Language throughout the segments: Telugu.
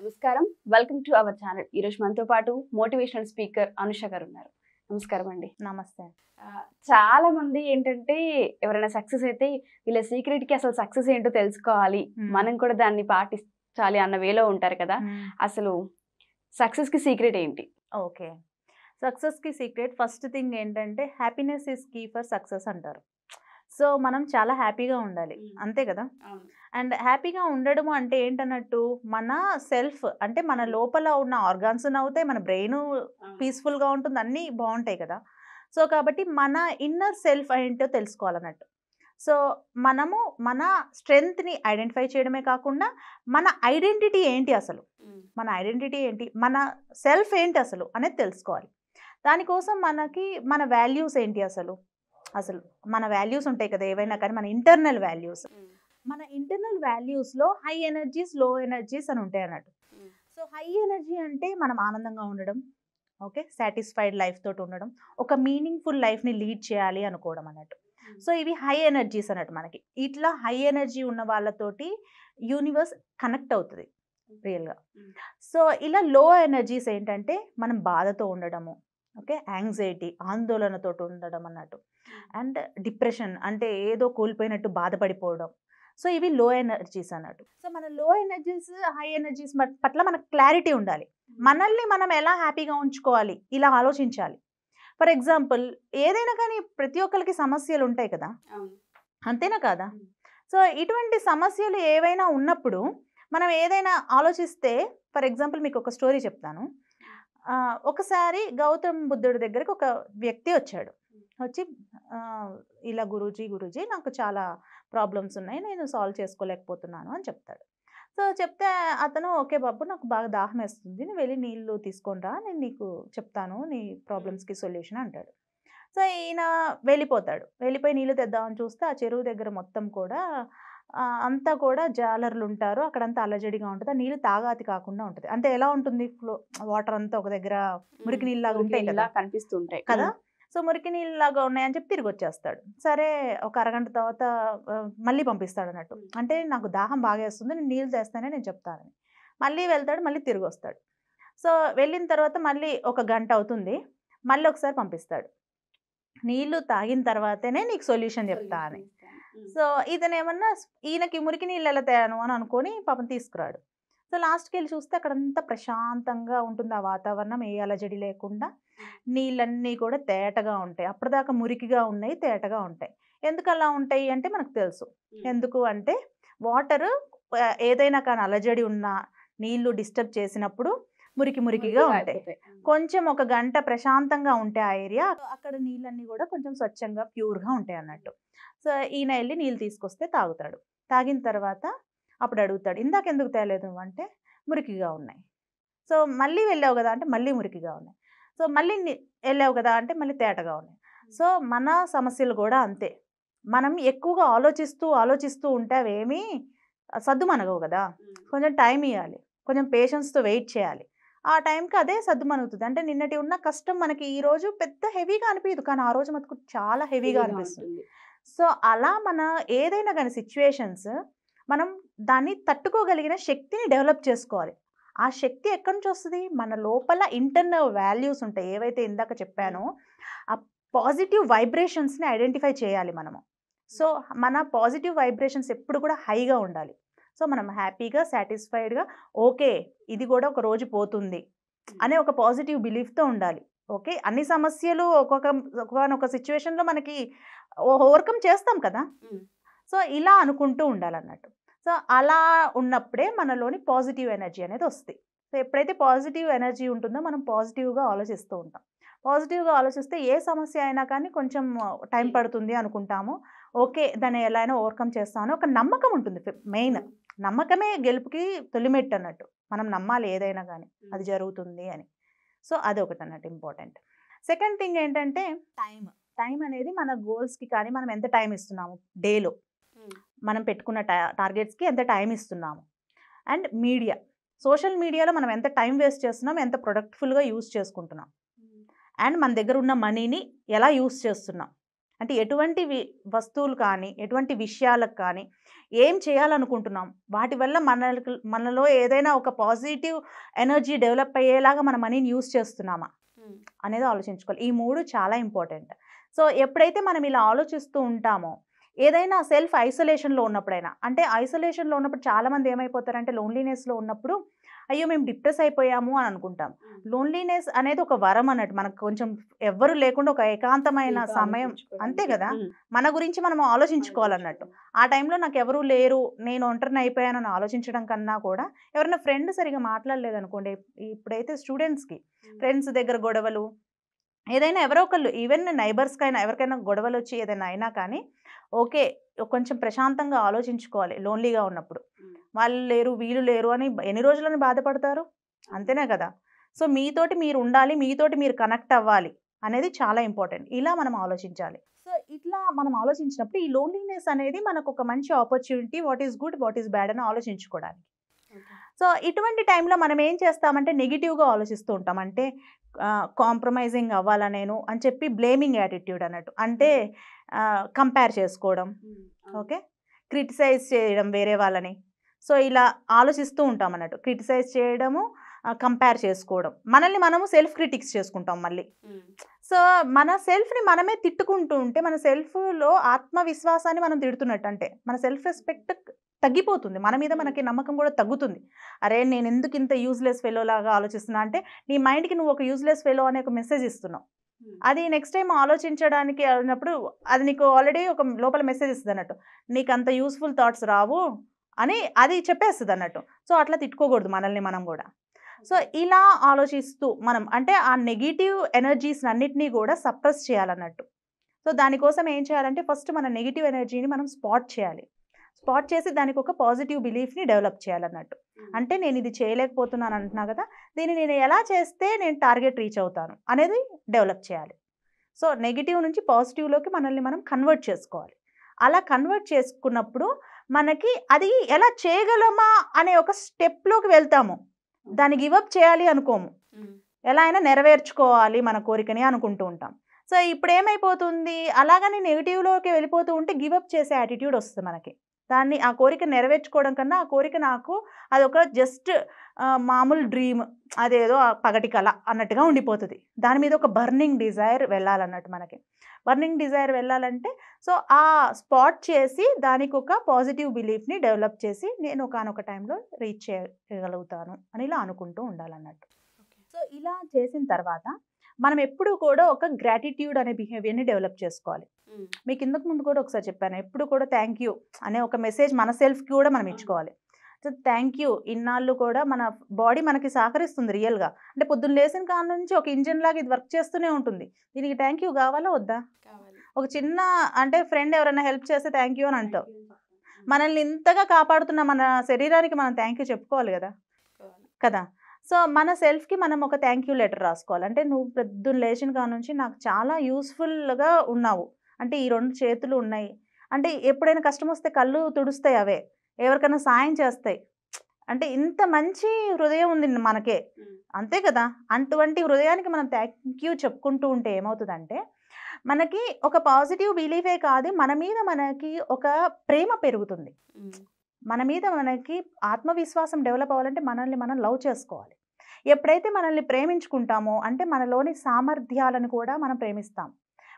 నమస్కారం వెల్కమ్ టు అవర్ ఛానల్ ఈరోజు మనతో పాటు మోటివేషనల్ స్పీకర్ అనుష గారు ఉన్నారు నమస్కారం అండి నమస్తే చాలా మంది ఏంటంటే ఎవరైనా సక్సెస్ అయితే వీళ్ళ సీక్రెట్ కి అసలు సక్సెస్ ఏంటో తెలుసుకోవాలి మనం కూడా దాన్ని పాటించాలి అన్న వేలో ఉంటారు కదా అసలు సక్సెస్ కి సీక్రెట్ ఏంటి ఓకే సక్సెస్కి సీక్రెట్ ఫస్ట్ థింగ్ ఏంటంటే happiness is key for success అంటారు సో మనం చాలా హ్యాపీగా ఉండాలి అంతే కదా అండ్ హ్యాపీగా ఉండడము అంటే ఏంటన్నట్టు మన సెల్ఫ్ అంటే మన లోపల ఉన్న ఆర్గాన్స్ అవుతాయి మన బ్రెయిన్ పీస్ఫుల్గా ఉంటుంది అన్నీ బాగుంటాయి కదా సో కాబట్టి మన ఇన్నర్ సెల్ఫ్ ఏంటో తెలుసుకోవాలన్నట్టు సో మనము మన స్ట్రెంగ్త్ని ఐడెంటిఫై చేయడమే కాకుండా మన ఐడెంటిటీ ఏంటి అసలు మన ఐడెంటిటీ ఏంటి మన సెల్ఫ్ ఏంటి అసలు అనేది తెలుసుకోవాలి దానికోసం మనకి మన వాల్యూస్ ఏంటి అసలు అసలు మన వాల్యూస్ ఉంటాయి కదా ఏవైనా కానీ మన ఇంటర్నల్ వాల్యూస్ మన ఇంటర్నల్ లో హై ఎనర్జీస్ లో ఎనర్జీస్ అని ఉంటాయి అన్నట్టు సో హై ఎనర్జీ అంటే మనం ఆనందంగా ఉండడం ఓకే సాటిస్ఫైడ్ లైఫ్ తోటి ఉండడం ఒక మీనింగ్ఫుల్ లైఫ్ని లీడ్ చేయాలి అనుకోవడం అన్నట్టు సో ఇవి హై ఎనర్జీస్ అన్నట్టు మనకి ఇట్లా హై ఎనర్జీ ఉన్న వాళ్ళతోటి యూనివర్స్ కనెక్ట్ అవుతుంది రియల్గా సో ఇలా లో ఎనర్జీస్ ఏంటంటే మనం బాధతో ఉండడము ఓకే యాంగ్జైటీ ఆందోళనతో ఉండడం అన్నట్టు అండ్ డిప్రెషన్ అంటే ఏదో కోల్పోయినట్టు బాధపడిపోవడం సో ఇవి లో ఎనర్జీస్ అన్నట్టు సో మన లో ఎనర్జీస్ హై ఎనర్జీస్ పట్ల మనకు క్లారిటీ ఉండాలి hmm. మనల్ని మనం ఎలా హ్యాపీగా ఉంచుకోవాలి ఇలా ఆలోచించాలి ఫర్ ఎగ్జాంపుల్ ఏదైనా కానీ ప్రతి ఒక్కరికి సమస్యలు ఉంటాయి కదా అంతేనా కాదా hmm. సో ఇటువంటి సమస్యలు ఏవైనా ఉన్నప్పుడు మనం ఏదైనా ఆలోచిస్తే ఫర్ ఎగ్జాంపుల్ మీకు ఒక స్టోరీ చెప్తాను ఒకసారి గౌతమ్ బుద్ధుడి దగ్గరికి ఒక వ్యక్తి వచ్చాడు వచ్చి ఇలా గురూజీ గురూజీ నాకు చాలా ప్రాబ్లమ్స్ ఉన్నాయి నేను సాల్వ్ చేసుకోలేకపోతున్నాను అని చెప్తాడు సో చెప్తే అతను ఓకే బాబు నాకు బాగా దాహం వేస్తుంది నువ్వు వెళ్ళి నీళ్ళు రా నేను నీకు చెప్తాను నీ ప్రాబ్లమ్స్కి సొల్యూషన్ అంటాడు సో ఈయన వెళ్ళిపోతాడు వెళ్ళిపోయి నీళ్ళు తెద్దామని చూస్తే ఆ చెరువు దగ్గర మొత్తం కూడా అంతా కూడా జాలర్లు ఉంటారు అక్కడంతా అలజడిగా ఉంటుంది ఆ నీళ్ళు తాగాతి కాకుండా ఉంటుంది అంటే ఎలా ఉంటుంది ఫ్లో వాటర్ అంతా ఒక దగ్గర మురికి లాగా ఉంటాయి కదా కనిపిస్తూ ఉంటాయి కదా సో మురికి లాగా ఉన్నాయని చెప్పి తిరిగి వచ్చేస్తాడు సరే ఒక అరగంట తర్వాత మళ్ళీ పంపిస్తాడు అన్నట్టు అంటే నాకు దాహం బాగా వేస్తుంది నేను నీళ్ళు చేస్తానే నేను చెప్తానని మళ్ళీ వెళ్తాడు మళ్ళీ తిరిగి వస్తాడు సో వెళ్ళిన తర్వాత మళ్ళీ ఒక గంట అవుతుంది మళ్ళీ ఒకసారి పంపిస్తాడు నీళ్ళు తాగిన తర్వాతనే నీకు సొల్యూషన్ చెప్తా అని సో ఇతను ఏమన్నా ఈయనకి మురికి నీళ్ళు తేను అని అనుకొని పాపం తీసుకురాడు సో లాస్ట్కి వెళ్ళి చూస్తే అక్కడంతా ప్రశాంతంగా ఉంటుంది ఆ వాతావరణం ఏ అలజడి లేకుండా నీళ్ళన్నీ కూడా తేటగా ఉంటాయి అప్పటిదాకా మురికిగా ఉన్నాయి తేటగా ఉంటాయి ఎందుకు అలా ఉంటాయి అంటే మనకు తెలుసు ఎందుకు అంటే వాటర్ ఏదైనా కానీ అలజడి ఉన్నా నీళ్ళు డిస్టర్బ్ చేసినప్పుడు మురికి మురికిగా ఉంటాయి కొంచెం ఒక గంట ప్రశాంతంగా ఉంటే ఆ ఏరియా అక్కడ నీళ్ళన్నీ కూడా కొంచెం స్వచ్ఛంగా ప్యూర్గా ఉంటాయి అన్నట్టు సో ఈయన వెళ్ళి నీళ్ళు తీసుకొస్తే తాగుతాడు తాగిన తర్వాత అప్పుడు అడుగుతాడు ఇందాక ఎందుకు తేలేదు అంటే మురికిగా ఉన్నాయి సో మళ్ళీ వెళ్ళావు కదా అంటే మళ్ళీ మురికిగా ఉన్నాయి సో మళ్ళీ వెళ్ళావు కదా అంటే మళ్ళీ తేటగా ఉన్నాయి సో మన సమస్యలు కూడా అంతే మనం ఎక్కువగా ఆలోచిస్తూ ఆలోచిస్తూ ఉంటే అవేమీ సద్దుమనగవు కదా కొంచెం టైం ఇవ్వాలి కొంచెం పేషెన్స్తో వెయిట్ చేయాలి ఆ టైంకి అదే సద్దుమనుగుతుంది అంటే నిన్నటి ఉన్న కష్టం మనకి ఈ రోజు పెద్ద హెవీగా అనిపించదు కానీ ఆ రోజు మనకు చాలా హెవీగా అనిపిస్తుంది సో అలా మన ఏదైనా కానీ సిచ్యువేషన్స్ మనం దాన్ని తట్టుకోగలిగిన శక్తిని డెవలప్ చేసుకోవాలి ఆ శక్తి ఎక్కడి నుంచి వస్తుంది మన లోపల ఇంటర్నల్ వాల్యూస్ ఉంటాయి ఏవైతే ఇందాక చెప్పానో ఆ పాజిటివ్ వైబ్రేషన్స్ని ఐడెంటిఫై చేయాలి మనము సో మన పాజిటివ్ వైబ్రేషన్స్ ఎప్పుడు కూడా హైగా ఉండాలి సో మనం హ్యాపీగా సాటిస్ఫైడ్గా ఓకే ఇది కూడా ఒక రోజు పోతుంది అనే ఒక పాజిటివ్ బిలీఫ్తో ఉండాలి ఓకే అన్ని సమస్యలు ఒక్కొక్క ఒక్కొక్క సిచ్యువేషన్లో మనకి ఓవర్కమ్ చేస్తాం కదా సో ఇలా అనుకుంటూ ఉండాలన్నట్టు సో అలా ఉన్నప్పుడే మనలోని పాజిటివ్ ఎనర్జీ అనేది వస్తుంది సో ఎప్పుడైతే పాజిటివ్ ఎనర్జీ ఉంటుందో మనం పాజిటివ్గా ఆలోచిస్తూ ఉంటాం పాజిటివ్గా ఆలోచిస్తే ఏ సమస్య అయినా కానీ కొంచెం టైం పడుతుంది అనుకుంటాము ఓకే దాన్ని ఎలా అయినా ఓవర్కమ్ చేస్తామని ఒక నమ్మకం ఉంటుంది మెయిన్ నమ్మకమే గెలుపుకి తొలిమెట్టు అన్నట్టు మనం నమ్మాలి ఏదైనా కానీ అది జరుగుతుంది అని సో అది ఒకటి అన్నట్టు ఇంపార్టెంట్ సెకండ్ థింగ్ ఏంటంటే టైం టైం అనేది మన గోల్స్కి కానీ మనం ఎంత టైం ఇస్తున్నాము డేలో మనం పెట్టుకున్న టార్గెట్స్కి ఎంత టైం ఇస్తున్నాము అండ్ మీడియా సోషల్ మీడియాలో మనం ఎంత టైం వేస్ట్ చేస్తున్నాం ఎంత ప్రొడక్ట్ఫుల్గా యూస్ చేసుకుంటున్నాం అండ్ మన దగ్గర ఉన్న మనీని ఎలా యూస్ చేస్తున్నాం అంటే ఎటువంటి వస్తువులు కానీ ఎటువంటి విషయాలకు కానీ ఏం చేయాలనుకుంటున్నాం వాటి వల్ల మన మనలో ఏదైనా ఒక పాజిటివ్ ఎనర్జీ డెవలప్ అయ్యేలాగా మన మనీని యూస్ చేస్తున్నామా అనేది ఆలోచించుకోవాలి ఈ మూడు చాలా ఇంపార్టెంట్ సో ఎప్పుడైతే మనం ఇలా ఆలోచిస్తూ ఉంటామో ఏదైనా సెల్ఫ్ ఐసోలేషన్లో ఉన్నప్పుడైనా అంటే ఐసోలేషన్లో ఉన్నప్పుడు చాలామంది ఏమైపోతారంటే లోన్లీనెస్లో ఉన్నప్పుడు అయ్యో మేము డిప్రెస్ అయిపోయాము అని అనుకుంటాం లోన్లీనెస్ అనేది ఒక వరం అన్నట్టు మనకు కొంచెం ఎవ్వరు లేకుండా ఒక ఏకాంతమైన సమయం అంతే కదా మన గురించి మనం ఆలోచించుకోవాలన్నట్టు ఆ టైంలో నాకు ఎవరు లేరు నేను ఒంటరిని అయిపోయానని ఆలోచించడం కన్నా కూడా ఎవరైనా ఫ్రెండ్ సరిగా మాట్లాడలేదు అనుకోండి ఇప్పుడైతే స్టూడెంట్స్కి ఫ్రెండ్స్ దగ్గర గొడవలు ఏదైనా ఎవరో ఒకళ్ళు ఈవెన్ నైబర్స్కైనా ఎవరికైనా గొడవలు వచ్చి ఏదైనా అయినా కానీ ఓకే కొంచెం ప్రశాంతంగా ఆలోచించుకోవాలి లోన్లీగా ఉన్నప్పుడు వాళ్ళు లేరు వీళ్ళు లేరు అని ఎన్ని రోజులని బాధపడతారు అంతేనే కదా సో మీతోటి మీరు ఉండాలి మీతోటి మీరు కనెక్ట్ అవ్వాలి అనేది చాలా ఇంపార్టెంట్ ఇలా మనం ఆలోచించాలి సో ఇట్లా మనం ఆలోచించినప్పుడు ఈ లోన్లీనెస్ అనేది మనకు ఒక మంచి opportunity what is good what is bad అని ఆలోచించుకోవడానికి సో ఇటువంటి టైంలో మనం ఏం చేస్తామంటే నెగిటివ్గా ఆలోచిస్తూ ఉంటాం అంటే కాంప్రమైజింగ్ అవ్వాలా నేను అని చెప్పి బ్లేమింగ్ యాటిట్యూడ్ అన్నట్టు అంటే కంపేర్ చేసుకోవడం ఓకే క్రిటిసైజ్ చేయడం వేరే వాళ్ళని సో ఇలా ఆలోచిస్తూ ఉంటాం అన్నట్టు క్రిటిసైజ్ చేయడము కంపేర్ చేసుకోవడం మనల్ని మనము సెల్ఫ్ క్రిటిక్స్ చేసుకుంటాం మళ్ళీ సో మన సెల్ఫ్ని మనమే తిట్టుకుంటూ ఉంటే మన సెల్ఫ్లో ఆత్మవిశ్వాసాన్ని మనం తిడుతున్నట్టు అంటే మన సెల్ఫ్ రెస్పెక్ట్ తగ్గిపోతుంది మన మీద మనకి నమ్మకం కూడా తగ్గుతుంది అరే నేను ఎందుకు ఇంత యూజ్లెస్ ఫెలో లాగా ఆలోచిస్తున్నా అంటే నీ మైండ్కి నువ్వు ఒక యూజ్లెస్ ఫెలో అనే ఒక మెసేజ్ ఇస్తున్నావు అది నెక్స్ట్ టైం ఆలోచించడానికి అన్నప్పుడు అది నీకు ఆల్రెడీ ఒక లోపల మెసేజ్ ఇస్తుంది అన్నట్టు నీకు అంత యూస్ఫుల్ థాట్స్ రావు అని అది చెప్పేస్తుంది అన్నట్టు సో అట్లా తిట్టుకోకూడదు మనల్ని మనం కూడా సో ఇలా ఆలోచిస్తూ మనం అంటే ఆ నెగిటివ్ ఎనర్జీస్ అన్నిటినీ కూడా సప్రెస్ చేయాలన్నట్టు సో దానికోసం ఏం చేయాలంటే ఫస్ట్ మన నెగిటివ్ ఎనర్జీని మనం స్పాట్ చేయాలి స్పాట్ చేసి దానికి ఒక పాజిటివ్ బిలీఫ్ని డెవలప్ చేయాలన్నట్టు అంటే నేను ఇది చేయలేకపోతున్నాను అంటున్నా కదా దీన్ని నేను ఎలా చేస్తే నేను టార్గెట్ రీచ్ అవుతాను అనేది డెవలప్ చేయాలి సో నెగిటివ్ నుంచి పాజిటివ్లోకి మనల్ని మనం కన్వర్ట్ చేసుకోవాలి అలా కన్వర్ట్ చేసుకున్నప్పుడు మనకి అది ఎలా చేయగలమా అనే ఒక స్టెప్లోకి వెళ్తాము దాన్ని గివప్ చేయాలి అనుకోము ఎలా అయినా నెరవేర్చుకోవాలి మన కోరికని అనుకుంటూ ఉంటాం సో ఇప్పుడు ఏమైపోతుంది అలాగని నెగిటివ్లోకి వెళ్ళిపోతూ ఉంటే గివప్ చేసే యాటిట్యూడ్ వస్తుంది మనకి దాన్ని ఆ కోరిక నెరవేర్చుకోవడం కన్నా ఆ కోరిక నాకు అదొక జస్ట్ మామూలు డ్రీమ్ అదేదో పగటి కళ అన్నట్టుగా ఉండిపోతుంది దాని మీద ఒక బర్నింగ్ డిజైర్ వెళ్ళాలన్నట్టు మనకి బర్నింగ్ డిజైర్ వెళ్ళాలంటే సో ఆ స్పాట్ చేసి దానికి ఒక పాజిటివ్ బిలీఫ్ని డెవలప్ చేసి నేను ఒకనొక టైంలో రీచ్ చేయగలుగుతాను అని ఇలా అనుకుంటూ ఉండాలన్నట్టు సో ఇలా చేసిన తర్వాత మనం ఎప్పుడు కూడా ఒక గ్రాటిట్యూడ్ అనే బిహేవియర్ని డెవలప్ చేసుకోవాలి మీకు ఇంతకు ముందు కూడా ఒకసారి చెప్పాను ఎప్పుడు కూడా థ్యాంక్ యూ అనే ఒక మెసేజ్ మన సెల్ఫ్కి కూడా మనం ఇచ్చుకోవాలి సో థ్యాంక్ యూ ఇన్నాళ్ళు కూడా మన బాడీ మనకి సహకరిస్తుంది రియల్గా అంటే పొద్దున్న లేసిన కాడ నుంచి ఒక ఇంజిన్ లాగా ఇది వర్క్ చేస్తూనే ఉంటుంది దీనికి థ్యాంక్ యూ కావాలా వద్దా ఒక చిన్న అంటే ఫ్రెండ్ ఎవరైనా హెల్ప్ చేస్తే థ్యాంక్ యూ అని అంటావు మనల్ని ఇంతగా కాపాడుతున్న మన శరీరానికి మనం థ్యాంక్ యూ చెప్పుకోవాలి కదా కదా సో మన సెల్ఫ్కి మనం ఒక థ్యాంక్ యూ లెటర్ రాసుకోవాలి అంటే నువ్వు ప్రొద్దున లేచిన కా నుంచి నాకు చాలా యూస్ఫుల్గా ఉన్నావు అంటే ఈ రెండు చేతులు ఉన్నాయి అంటే ఎప్పుడైనా కష్టం వస్తే కళ్ళు తుడుస్తాయి అవే ఎవరికైనా సాయం చేస్తాయి అంటే ఇంత మంచి హృదయం ఉంది మనకే అంతే కదా అటువంటి హృదయానికి మనం థ్యాంక్ యూ చెప్పుకుంటూ ఉంటే ఏమవుతుందంటే మనకి ఒక పాజిటివ్ బిలీఫే కాదు మన మీద మనకి ఒక ప్రేమ పెరుగుతుంది మన మీద మనకి ఆత్మవిశ్వాసం డెవలప్ అవ్వాలంటే మనల్ని మనం లవ్ చేసుకోవాలి ఎప్పుడైతే మనల్ని ప్రేమించుకుంటామో అంటే మనలోని సామర్థ్యాలను కూడా మనం ప్రేమిస్తాం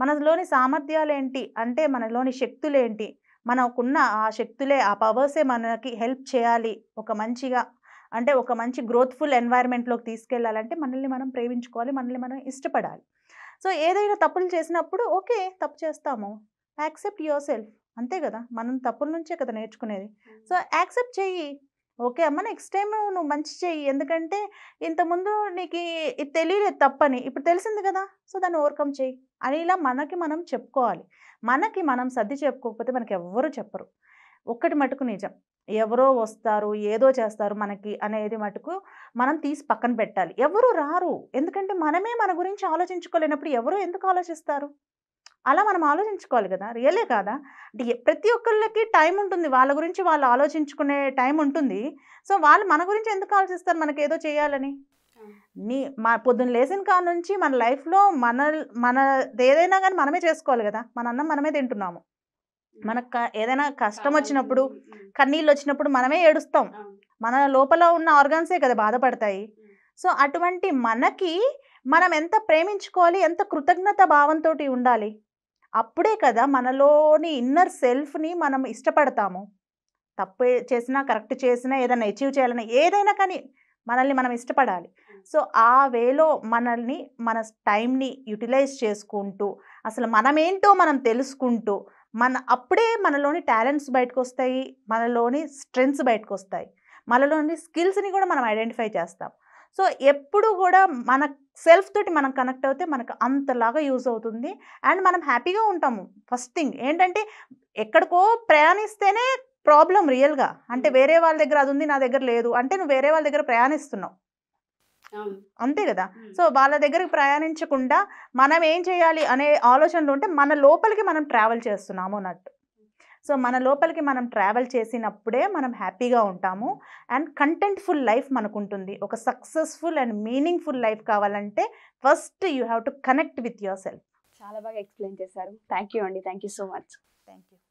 మనలోని సామర్థ్యాలు ఏంటి అంటే మనలోని శక్తులేంటి మనకున్న ఆ శక్తులే ఆ పవర్సే మనకి హెల్ప్ చేయాలి ఒక మంచిగా అంటే ఒక మంచి గ్రోత్ఫుల్ ఎన్వైర్న్మెంట్లోకి తీసుకెళ్ళాలంటే మనల్ని మనం ప్రేమించుకోవాలి మనల్ని మనం ఇష్టపడాలి సో ఏదైనా తప్పులు చేసినప్పుడు ఓకే తప్పు చేస్తాము యాక్సెప్ట్ యువర్ సెల్ఫ్ అంతే కదా మనం తప్పుల నుంచే కదా నేర్చుకునేది సో యాక్సెప్ట్ చెయ్యి ఓకే అమ్మ నెక్స్ట్ టైం నువ్వు మంచి చెయ్యి ఎందుకంటే ఇంతకుముందు నీకు ఇది తెలియలేదు తప్పని ఇప్పుడు తెలిసింది కదా సో దాన్ని ఓవర్కమ్ చెయ్యి అని ఇలా మనకి మనం చెప్పుకోవాలి మనకి మనం సర్ది చెప్పుకోకపోతే మనకి ఎవ్వరూ చెప్పరు ఒక్కటి మటుకు నిజం ఎవరో వస్తారు ఏదో చేస్తారు మనకి అనేది మటుకు మనం తీసి పక్కన పెట్టాలి ఎవరు రారు ఎందుకంటే మనమే మన గురించి ఆలోచించుకోలేనప్పుడు ఎవరో ఎందుకు ఆలోచిస్తారు అలా మనం ఆలోచించుకోవాలి కదా రియలే కాదా అంటే ప్రతి ఒక్కళ్ళకి టైం ఉంటుంది వాళ్ళ గురించి వాళ్ళు ఆలోచించుకునే టైం ఉంటుంది సో వాళ్ళు మన గురించి ఎందుకు ఆలోచిస్తారు మనకి ఏదో చేయాలని నీ మా పొద్దున్న లేచిన కాడ నుంచి మన లైఫ్లో మన మన ఏదైనా కానీ మనమే చేసుకోవాలి కదా మన అన్నం మనమే తింటున్నాము మనకు ఏదైనా కష్టం వచ్చినప్పుడు కన్నీళ్ళు వచ్చినప్పుడు మనమే ఏడుస్తాం మన లోపల ఉన్న ఆర్గాన్సే కదా బాధపడతాయి సో అటువంటి మనకి మనం ఎంత ప్రేమించుకోవాలి ఎంత కృతజ్ఞత భావంతో ఉండాలి అప్పుడే కదా మనలోని ఇన్నర్ సెల్ఫ్ని మనం ఇష్టపడతాము తప్పు చేసినా కరెక్ట్ చేసినా ఏదైనా అచీవ్ చేయాలన్నా ఏదైనా కానీ మనల్ని మనం ఇష్టపడాలి సో ఆ వేలో మనల్ని మన టైంని యూటిలైజ్ చేసుకుంటూ అసలు మనమేంటో మనం తెలుసుకుంటూ మన అప్పుడే మనలోని టాలెంట్స్ బయటకు వస్తాయి మనలోని స్ట్రెంగ్స్ బయటకు వస్తాయి మనలోని స్కిల్స్ని కూడా మనం ఐడెంటిఫై చేస్తాం సో ఎప్పుడు కూడా మన సెల్ఫ్ తోటి మనం కనెక్ట్ అవుతే మనకు అంతలాగా యూజ్ అవుతుంది అండ్ మనం హ్యాపీగా ఉంటాము ఫస్ట్ థింగ్ ఏంటంటే ఎక్కడికో ప్రయాణిస్తేనే ప్రాబ్లం రియల్గా అంటే వేరే వాళ్ళ దగ్గర అది ఉంది నా దగ్గర లేదు అంటే నువ్వు వేరే వాళ్ళ దగ్గర ప్రయాణిస్తున్నావు అంతే కదా సో వాళ్ళ దగ్గరకు ప్రయాణించకుండా మనం ఏం చేయాలి అనే ఆలోచనలు ఉంటే మన లోపలికి మనం ట్రావెల్ చేస్తున్నాము అన్నట్టు సో మన లోపలికి మనం ట్రావెల్ చేసినప్పుడే మనం హ్యాపీగా ఉంటాము అండ్ కంటెంట్ఫుల్ లైఫ్ మనకు ఉంటుంది ఒక సక్సెస్ఫుల్ అండ్ మీనింగ్ఫుల్ లైఫ్ కావాలంటే first you have to connect with yourself చాలా బాగా ఎక్స్ప్లెయిన్ చేశారు థ్యాంక్ యూ అండి thank you so much thank you